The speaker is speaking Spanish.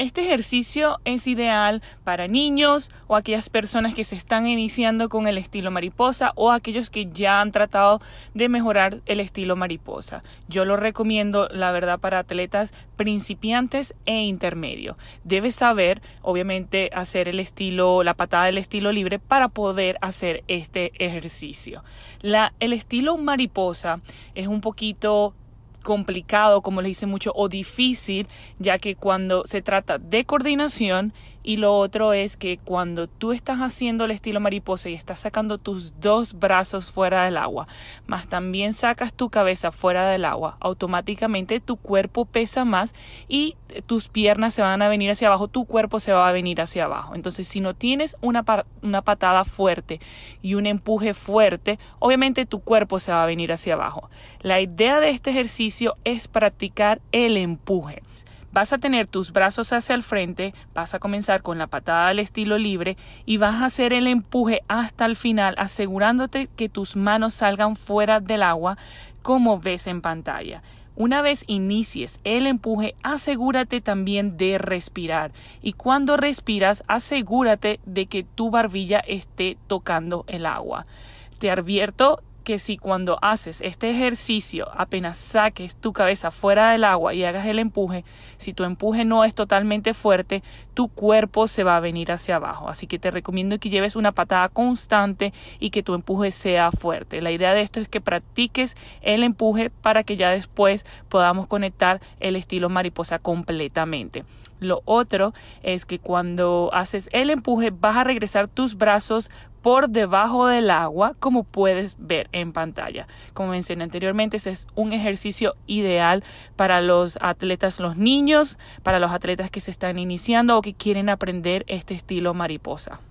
Este ejercicio es ideal para niños o aquellas personas que se están iniciando con el estilo mariposa o aquellos que ya han tratado de mejorar el estilo mariposa. Yo lo recomiendo, la verdad, para atletas principiantes e intermedio. Debes saber, obviamente, hacer el estilo, la patada del estilo libre para poder hacer este ejercicio. el estilo mariposa es un poquito complicado, como le dice mucho, o difícil, ya que cuando se trata de coordinación y lo otro es que cuando tú estás haciendo el estilo mariposa y estás sacando tus dos brazos fuera del agua, más también sacas tu cabeza fuera del agua, automáticamente tu cuerpo pesa más y tus piernas se van a venir hacia abajo, tu cuerpo se va a venir hacia abajo. Entonces, si no tienes una, una patada fuerte y un empuje fuerte, obviamente tu cuerpo se va a venir hacia abajo. La idea de este ejercicio es practicar el empuje. Vas a tener tus brazos hacia el frente, vas a comenzar con la patada al estilo libre y vas a hacer el empuje hasta el final asegurándote que tus manos salgan fuera del agua como ves en pantalla. Una vez inicies el empuje, asegúrate también de respirar. Y cuando respiras, asegúrate de que tu barbilla esté tocando el agua. Te advierto si cuando haces este ejercicio apenas saques tu cabeza fuera del agua y hagas el empuje, si tu empuje no es totalmente fuerte, tu cuerpo se va a venir hacia abajo. Así que te recomiendo que lleves una patada constante y que tu empuje sea fuerte. La idea de esto es que practiques el empuje para que ya después podamos conectar el estilo mariposa completamente. Lo otro es que cuando haces el empuje vas a regresar tus brazos por debajo del agua como puedes ver en pantalla. Como mencioné anteriormente, ese es un ejercicio ideal para los atletas, los niños, para los atletas que se están iniciando o que quieren aprender este estilo mariposa.